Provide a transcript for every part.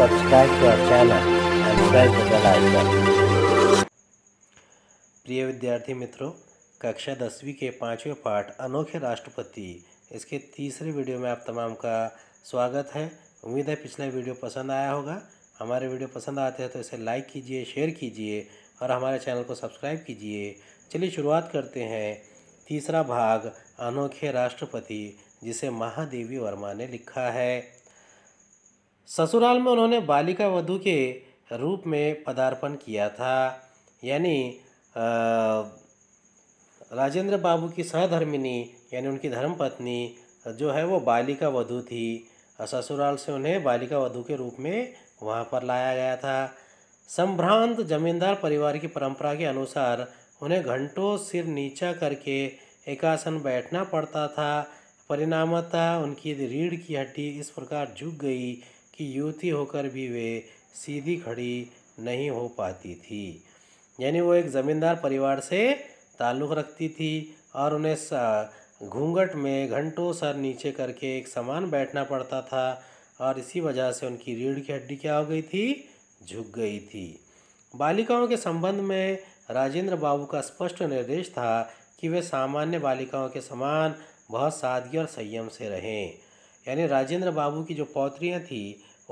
subscribe to our channel and press the bell icon. प्रिय विद्यार्थी मित्रों कक्षा दसवीं के पाँचवें पाठ अनोखे राष्ट्रपति इसके तीसरे वीडियो में आप तमाम का स्वागत है उम्मीद है पिछला वीडियो पसंद आया होगा हमारे वीडियो पसंद आते हैं तो इसे लाइक कीजिए शेयर कीजिए और हमारे चैनल को सब्सक्राइब कीजिए चलिए शुरुआत करते हैं तीसरा भाग अनोखे राष्ट्रपति जिसे महादेवी वर्मा ने लिखा है ससुराल में उन्होंने बालिका वधु के रूप में पदार्पण किया था यानी राजेंद्र बाबू की सहधर्मिनी यानी उनकी धर्मपत्नी जो है वो बालिका वधु थी ससुराल से उन्हें बालिका वधु के रूप में वहाँ पर लाया गया था संभ्रांत जमींदार परिवार की परंपरा के अनुसार उन्हें घंटों सिर नीचा करके एकासन बैठना पड़ता था परिणामतः उनकी रीढ़ की हड्डी इस प्रकार झुक गई कि युवती होकर भी वे सीधी खड़ी नहीं हो पाती थी यानी वो एक ज़मींदार परिवार से ताल्लुक़ रखती थी और उन्हें घूंघट में घंटों सर नीचे करके एक समान बैठना पड़ता था और इसी वजह से उनकी रीढ़ की हड्डी क्या हो गई थी झुक गई थी बालिकाओं के संबंध में राजेंद्र बाबू का स्पष्ट निर्देश था कि वे सामान्य बालिकाओं के समान बहुत सादगी और संयम से रहें यानी राजेंद्र बाबू की जो पौत्रियाँ थी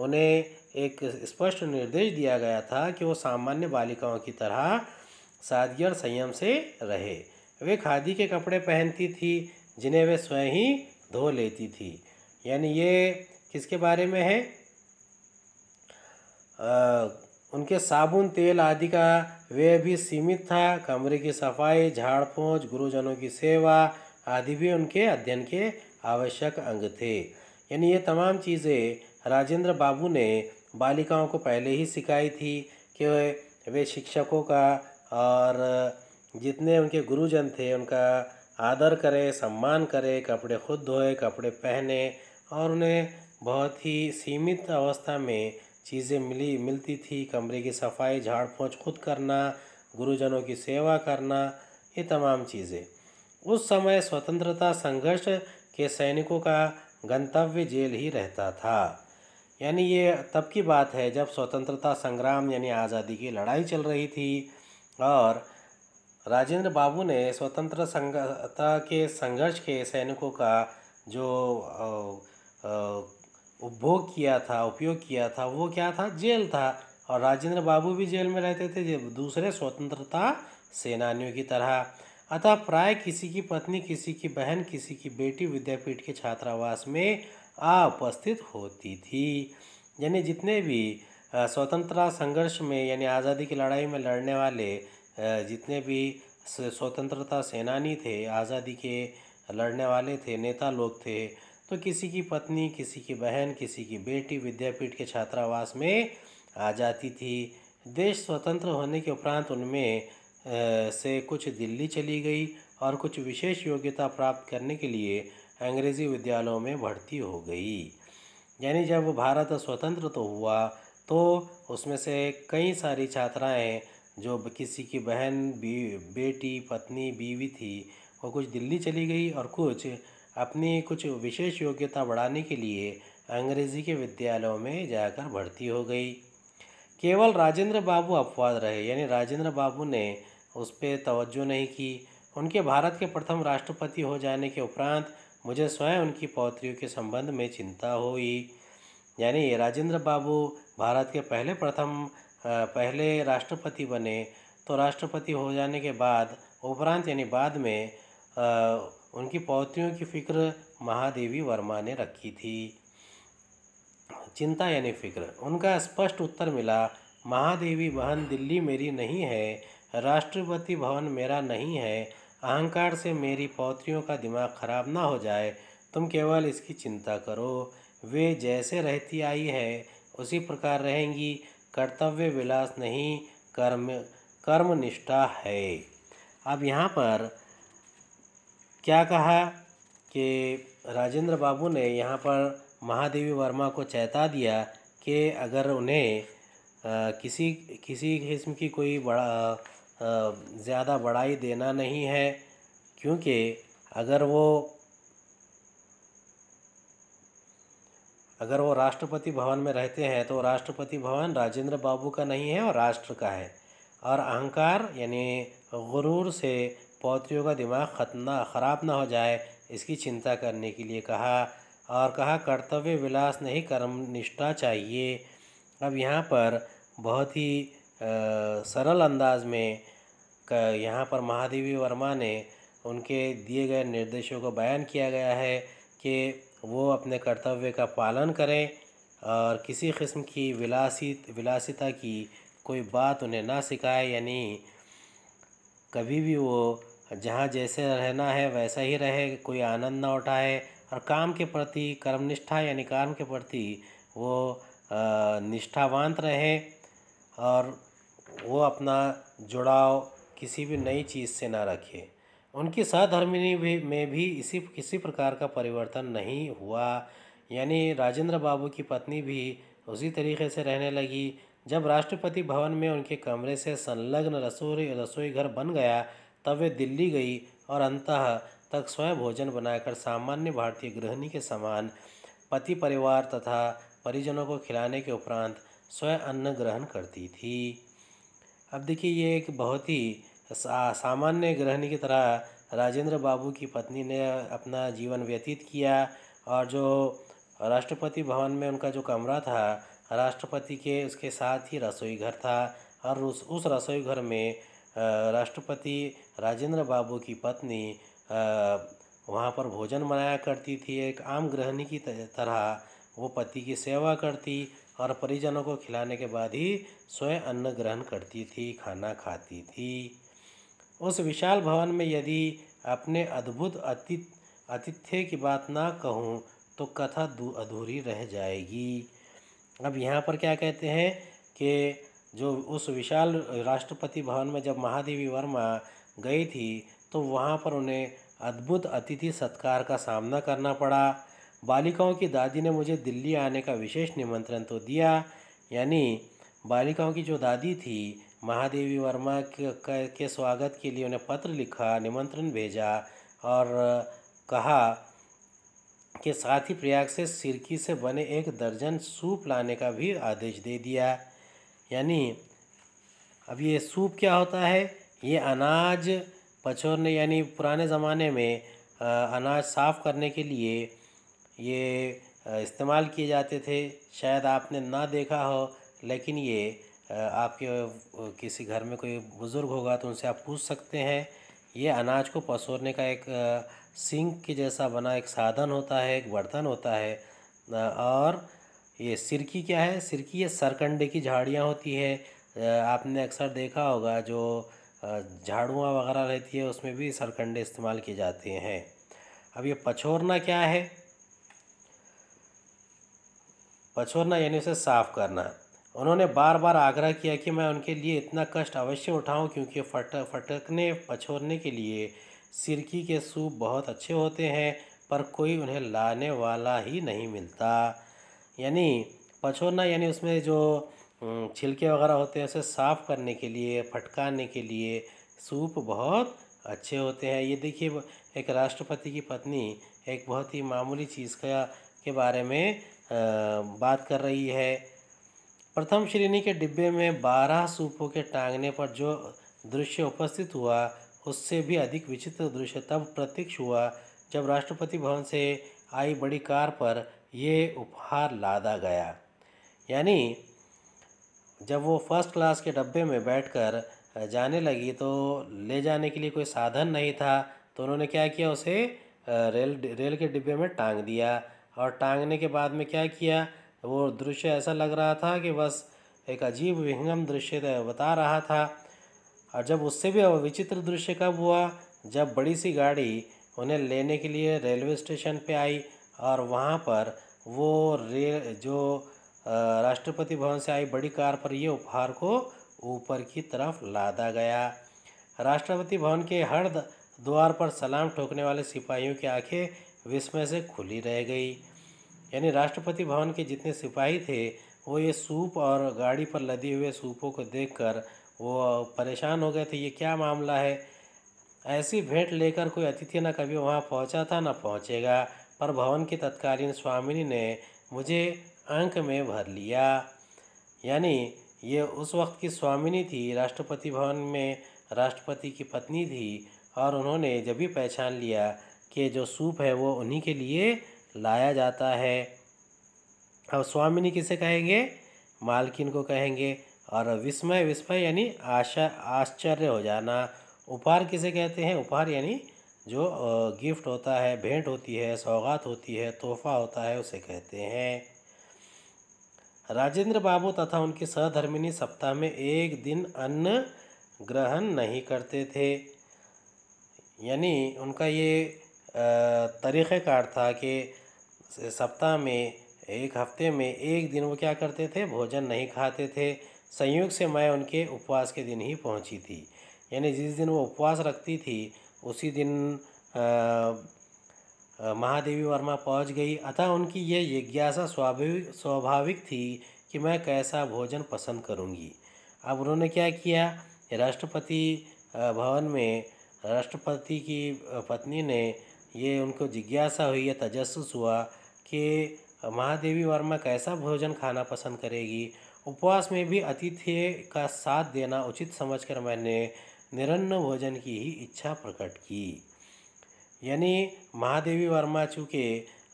उन्हें एक स्पष्ट निर्देश दिया गया था कि वो सामान्य बालिकाओं की तरह सादगी और संयम से रहे वे खादी के कपड़े पहनती थी जिन्हें वे स्वयं ही धो लेती थी यानी ये किसके बारे में है आ, उनके साबुन तेल आदि का वे भी सीमित था कमरे की सफाई झाड़ पहुँच गुरुजनों की सेवा आदि भी उनके अध्ययन के आवश्यक अंग थे यानी ये तमाम चीज़ें राजेंद्र बाबू ने बालिकाओं को पहले ही सिखाई थी कि वे शिक्षकों का और जितने उनके गुरुजन थे उनका आदर करें सम्मान करें कपड़े खुद धोए कपड़े पहने और उन्हें बहुत ही सीमित अवस्था में चीज़ें मिली मिलती थी कमरे की सफाई झाड़ पोंछ खुद करना गुरुजनों की सेवा करना ये तमाम चीज़ें उस समय स्वतंत्रता संघर्ष के सैनिकों का गंतव्य जेल ही रहता था यानी ये तब की बात है जब स्वतंत्रता संग्राम यानी आज़ादी की लड़ाई चल रही थी और राजेंद्र बाबू ने स्वतंत्र संगता के संघर्ष के सैनिकों का जो उपभोग किया था उपयोग किया था वो क्या था जेल था और राजेंद्र बाबू भी जेल में रहते थे दूसरे स्वतंत्रता सेनानियों की तरह अतः प्राय किसी की पत्नी किसी की बहन किसी की बेटी विद्यापीठ के छात्रावास में आ उपस्थित होती थी यानी जितने भी स्वतंत्रता संघर्ष में यानी आज़ादी की लड़ाई में लड़ने वाले जितने भी स्वतंत्रता सेनानी थे आज़ादी के लड़ने वाले थे नेता लोग थे तो किसी की पत्नी किसी की बहन किसी की बेटी विद्यापीठ के छात्रावास में आ जाती थी देश स्वतंत्र होने के उपरांत उनमें से कुछ दिल्ली चली गई और कुछ विशेष योग्यता प्राप्त करने के लिए अंग्रेज़ी विद्यालयों में भर्ती हो गई यानी जब भारत स्वतंत्र तो हुआ तो उसमें से कई सारी छात्राएं जो किसी की बहन बी, बेटी पत्नी बीवी थी वो कुछ दिल्ली चली गई और कुछ अपनी कुछ विशेष योग्यता बढ़ाने के लिए अंग्रेज़ी के विद्यालयों में जाकर भर्ती हो गई केवल राजेंद्र बाबू अपवाद रहे यानी राजेंद्र बाबू ने उस पर तवज्जो नहीं की उनके भारत के प्रथम राष्ट्रपति हो जाने के उपरांत मुझे स्वयं उनकी पौत्रियों के संबंध में चिंता हुई यानी राजेंद्र बाबू भारत के पहले प्रथम पहले राष्ट्रपति बने तो राष्ट्रपति हो जाने के बाद उपरांत यानी बाद में आ, उनकी पौत्रियों की फिक्र महादेवी वर्मा ने रखी थी चिंता यानी फिक्र उनका स्पष्ट उत्तर मिला महादेवी बहन दिल्ली मेरी नहीं है राष्ट्रपति भवन मेरा नहीं है अहंकार से मेरी पौत्रियों का दिमाग खराब ना हो जाए तुम केवल इसकी चिंता करो वे जैसे रहती आई है उसी प्रकार रहेंगी कर्तव्य विलास नहीं कर्म कर्म निष्ठा है अब यहाँ पर क्या कहा कि राजेंद्र बाबू ने यहाँ पर महादेवी वर्मा को चेता दिया कि अगर उन्हें किसी किसी किस्म की कोई बड़ा ज़्यादा बढ़ाई देना नहीं है क्योंकि अगर वो अगर वो राष्ट्रपति भवन में रहते हैं तो राष्ट्रपति भवन राजेंद्र बाबू का नहीं है और राष्ट्र का है और अहंकार यानी गुरूर से पौत्रियों का दिमाग खतना ख़राब ना हो जाए इसकी चिंता करने के लिए कहा और कहा कर्तव्य विलास नहीं कर्म निष्ठा चाहिए अब यहाँ पर बहुत ही सरल अंदाज में यहाँ पर महादेवी वर्मा ने उनके दिए गए निर्देशों को बयान किया गया है कि वो अपने कर्तव्य का पालन करें और किसी किस्म की विलासित विलासिता की कोई बात उन्हें ना सिखाए यानी कभी भी वो जहाँ जैसे रहना है वैसा ही रहे कोई आनंद ना उठाए और काम के प्रति कर्मनिष्ठा यानी काम के प्रति वो निष्ठावान रहे और वो अपना जुड़ाव किसी भी नई चीज़ से ना रखे उनकी सहधर्मिनी भी में भी इसी किसी प्रकार का परिवर्तन नहीं हुआ यानी राजेंद्र बाबू की पत्नी भी उसी तरीके से रहने लगी जब राष्ट्रपति भवन में उनके कमरे से संलग्न रसोई रसोई घर बन गया तब वे दिल्ली गई और अंतः तक स्वयं भोजन बनाकर सामान्य भारतीय गृहिणी के समान पति परिवार तथा परिजनों को खिलाने के उपरांत स्वयं अन्न ग्रहण करती थी अब देखिए ये एक बहुत ही सामान्य गृहिणी की तरह राजेंद्र बाबू की पत्नी ने अपना जीवन व्यतीत किया और जो राष्ट्रपति भवन में उनका जो कमरा था राष्ट्रपति के उसके साथ ही रसोई घर था और उस उस रसोई घर में राष्ट्रपति राजेंद्र बाबू की पत्नी वहाँ पर भोजन बनाया करती थी एक आम गृहिणी की तरह वो पति की सेवा करती और परिजनों को खिलाने के बाद ही स्वयं अन्न ग्रहण करती थी खाना खाती थी उस विशाल भवन में यदि अपने अद्भुत अति आतिथ्य की बात ना कहूँ तो कथा अधूरी रह जाएगी अब यहाँ पर क्या कहते हैं कि जो उस विशाल राष्ट्रपति भवन में जब महादेवी वर्मा गई थी तो वहाँ पर उन्हें अद्भुत अतिथि सत्कार का सामना करना पड़ा बालिकाओं की दादी ने मुझे दिल्ली आने का विशेष निमंत्रण तो दिया यानी बालिकाओं की जो दादी थी महादेवी वर्मा के स्वागत के लिए उन्हें पत्र लिखा निमंत्रण भेजा और कहा के साथ ही प्रयाग से सिरकी से बने एक दर्जन सूप लाने का भी आदेश दे दिया यानी अब ये सूप क्या होता है ये अनाज पछोरने यानी पुराने ज़माने में अनाज साफ़ करने के लिए ये इस्तेमाल किए जाते थे शायद आपने ना देखा हो लेकिन ये आपके किसी घर में कोई बुज़ुर्ग होगा तो उनसे आप पूछ सकते हैं ये अनाज को पसोरने का एक सिंक के जैसा बना एक साधन होता है एक बर्तन होता है और ये सिरकी क्या है सिरकी ये सरकंडे की झाड़ियाँ होती है आपने अक्सर देखा होगा जो झाड़ुआ वगैरह रहती है उसमें भी सरकंडे इस्तेमाल किए जाते हैं अब ये पछोरना क्या है पछोरना यानी उसे साफ करना उन्होंने बार बार आग्रह किया कि मैं उनके लिए इतना कष्ट अवश्य उठाऊं क्योंकि फट फटकने पछोरने के लिए सिरकी के सूप बहुत अच्छे होते हैं पर कोई उन्हें लाने वाला ही नहीं मिलता यानी पछोरना यानी उसमें जो छिलके वगैरह होते हैं उसे साफ़ करने के लिए फटकाने के लिए सूप बहुत अच्छे होते हैं ये देखिए एक राष्ट्रपति की पत्नी एक बहुत ही मामूली चीज़ का के बारे में बात कर रही है प्रथम श्रेणी के डिब्बे में बारह सूपों के टांगने पर जो दृश्य उपस्थित हुआ उससे भी अधिक विचित्र दृश्य तब प्रत्यक्ष हुआ जब राष्ट्रपति भवन से आई बड़ी कार पर ये उपहार लादा गया यानी जब वो फर्स्ट क्लास के डब्बे में बैठकर जाने लगी तो ले जाने के लिए कोई साधन नहीं था तो उन्होंने क्या किया उसे रेल रेल के डिब्बे में टांग दिया और टांगने के बाद में क्या किया वो दृश्य ऐसा लग रहा था कि बस एक अजीब विहंगम दृश्य बता रहा था और जब उससे भी विचित्र दृश्य कब हुआ जब बड़ी सी गाड़ी उन्हें लेने के लिए रेलवे स्टेशन पे आई और वहाँ पर वो रे जो राष्ट्रपति भवन से आई बड़ी कार पर ये उपहार को ऊपर की तरफ लादा गया राष्ट्रपति भवन के हर द्वार पर सलाम ठोकने वाले सिपाहियों की आंखें विस्मय से खुली रह गई यानी राष्ट्रपति भवन के जितने सिपाही थे वो ये सूप और गाड़ी पर लदे हुए सूपों को देखकर वो परेशान हो गए थे ये क्या मामला है ऐसी भेंट लेकर कोई अतिथि न कभी वहाँ पहुँचा था न पहुँचेगा पर भवन की तत्कालीन स्वामिनी ने मुझे अंक में भर लिया यानी ये उस वक्त की स्वामिनी थी राष्ट्रपति भवन में राष्ट्रपति की पत्नी थी और उन्होंने जब भी पहचान लिया के जो सूप है वो उन्हीं के लिए लाया जाता है अब स्वामिनी किसे कहेंगे मालकिन को कहेंगे और विस्मय विस्मय यानी आशा आश्चर्य हो जाना उपहार किसे कहते हैं उपहार यानी जो गिफ्ट होता है भेंट होती है सौगात होती है तोहफा होता है उसे कहते हैं राजेंद्र बाबू तथा उनकी सहधर्मिनी सप्ताह में एक दिन अन्न ग्रहण नहीं करते थे यानी उनका ये तरीक़ेकार था कि सप्ताह में एक हफ़्ते में एक दिन वो क्या करते थे भोजन नहीं खाते थे संयोग से मैं उनके उपवास के दिन ही पहुंची थी यानी जिस दिन वो उपवास रखती थी उसी दिन महादेवी वर्मा पहुंच गई अतः उनकी ये जिज्ञासा स्वाभाविक स्वाभाविक थी कि मैं कैसा भोजन पसंद करूंगी अब उन्होंने क्या किया राष्ट्रपति भवन में राष्ट्रपति की पत्नी ने ये उनको जिज्ञासा हुई या तजस्स हुआ कि महादेवी वर्मा कैसा भोजन खाना पसंद करेगी उपवास में भी अतिथि का साथ देना उचित समझकर मैंने निरन्न भोजन की ही इच्छा प्रकट की यानी महादेवी वर्मा चूँकि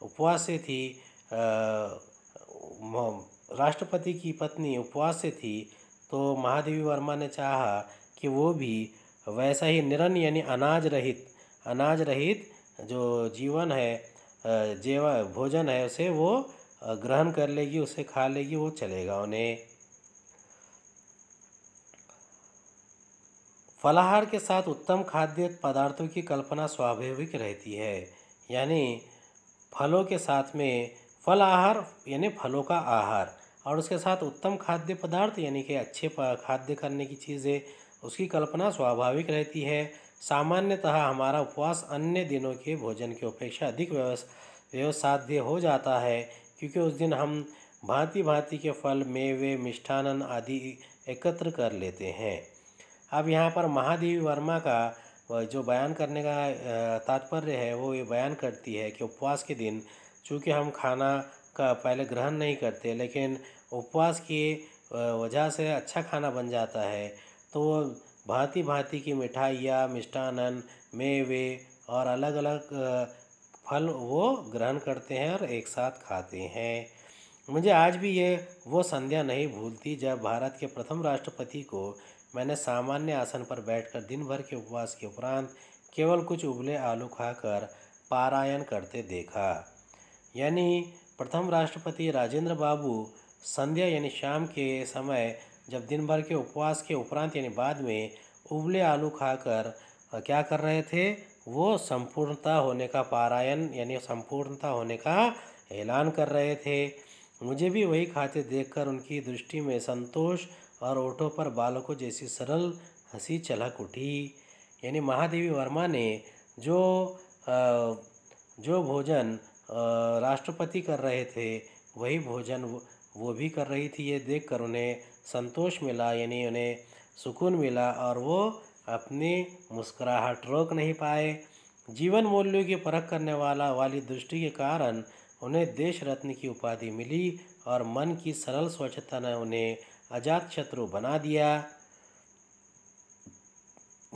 उपवास से थी राष्ट्रपति की पत्नी उपवास से थी तो महादेवी वर्मा ने चाहा कि वो भी वैसा ही निरन्न यानी अनाज रहित अनाज रहित जो जीवन है जेवा भोजन है उसे वो ग्रहण कर लेगी उसे खा लेगी वो चलेगा उन्हें फलाहार के साथ उत्तम खाद्य पदार्थों की कल्पना स्वाभाविक रहती है यानी फलों के साथ में फल आहार यानी फलों का आहार और उसके साथ उत्तम खाद्य पदार्थ यानी कि अच्छे खाद्य करने की चीज़ें उसकी कल्पना स्वाभाविक रहती है सामान्यतः हमारा उपवास अन्य दिनों के भोजन की अपेक्षा अधिक व्यवसाध्य हो जाता है क्योंकि उस दिन हम भांति भांति के फल मेवे मिष्ठानन आदि एकत्र कर लेते हैं अब यहाँ पर महादेवी वर्मा का जो बयान करने का तात्पर्य है वो ये बयान करती है कि उपवास के दिन चूँकि हम खाना का पहले ग्रहण नहीं करते लेकिन उपवास की वजह से अच्छा खाना बन जाता है तो भांति भांति की मिठाइयाँ मिष्ठानन मेवे और अलग अलग फल वो ग्रहण करते हैं और एक साथ खाते हैं मुझे आज भी ये वो संध्या नहीं भूलती जब भारत के प्रथम राष्ट्रपति को मैंने सामान्य आसन पर बैठकर दिन भर के उपवास के उपरांत केवल कुछ उबले आलू खाकर पारायण करते देखा यानी प्रथम राष्ट्रपति राजेंद्र बाबू संध्या यानी शाम के समय जब दिन भर के उपवास के उपरांत यानी बाद में उबले आलू खाकर क्या कर रहे थे वो संपूर्णता होने का पारायण यानी संपूर्णता होने का ऐलान कर रहे थे मुझे भी वही खाते देखकर उनकी दृष्टि में संतोष और ओठों पर बालकों जैसी सरल हंसी चलक उठी यानी महादेवी वर्मा ने जो जो भोजन राष्ट्रपति कर रहे थे वही भोजन वो भी कर रही थी ये देखकर उन्हें संतोष मिला यानी उन्हें सुकून मिला और वो अपनी मुस्कुराहट रोक नहीं पाए जीवन मूल्यों की परख करने वाला वाली दृष्टि के कारण उन्हें देश रत्न की उपाधि मिली और मन की सरल स्वच्छता ने उन्हें अजात शत्रु बना दिया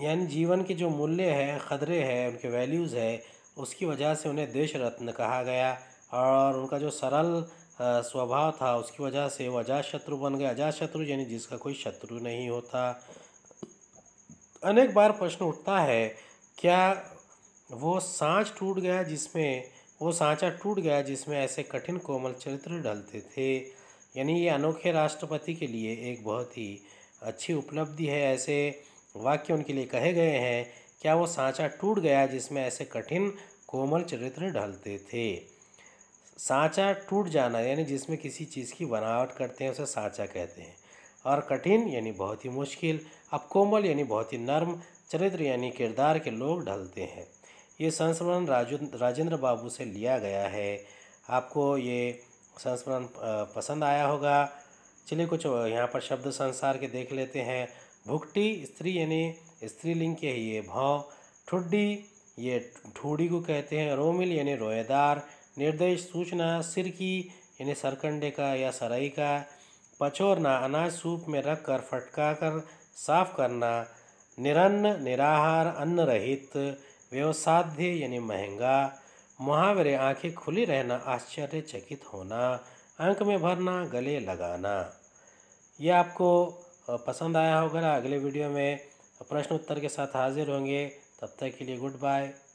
यानी जीवन के जो मूल्य है ख़दरे हैं उनके वैल्यूज़ है उसकी वजह से उन्हें देश रत्न कहा गया और उनका जो सरल स्वभाव था उसकी वजह से वो अजात शत्रु बन गए अजात शत्रु यानी जिसका कोई शत्रु नहीं होता अनेक बार प्रश्न उठता है क्या वो सांच टूट गया जिसमें वो सांचा टूट गया जिसमें ऐसे कठिन कोमल चरित्र ढलते थे यानी ये अनोखे राष्ट्रपति के लिए एक बहुत ही अच्छी उपलब्धि है ऐसे वाक्य उनके लिए कहे गए हैं क्या वो सांचा टूट गया जिसमें ऐसे कठिन कोमल चरित्र ढलते थे साँचा टूट जाना यानी जिसमें किसी चीज़ की बनावट करते हैं उसे साँचा कहते हैं और कठिन यानी बहुत ही मुश्किल अब कोमल यानी बहुत ही नर्म चरित्र यानी किरदार के लोग ढलते हैं ये संस्मरण राजू राजेंद्र बाबू से लिया गया है आपको ये संस्मरण पसंद आया होगा चलिए कुछ यहाँ पर शब्द संसार के देख लेते हैं भुक्टी स्त्री यानी स्त्रीलिंग के ये भाव ठुड्डी ये ठूड़ी को कहते हैं रोमिल यानी रोएदार निर्देश सूचना सिर की यानी सरकंडे का या सराई का पचोरना अनाज सूप में रख कर फटका कर साफ करना निरन्न निराहार अन्न रहित व्यवसाध्य यानी महंगा मुहावरे आंखें खुली रहना आश्चर्यचकित होना अंक में भरना गले लगाना ये आपको पसंद आया होगा अगले वीडियो में प्रश्न उत्तर के साथ हाजिर होंगे तब तक के लिए गुड बाय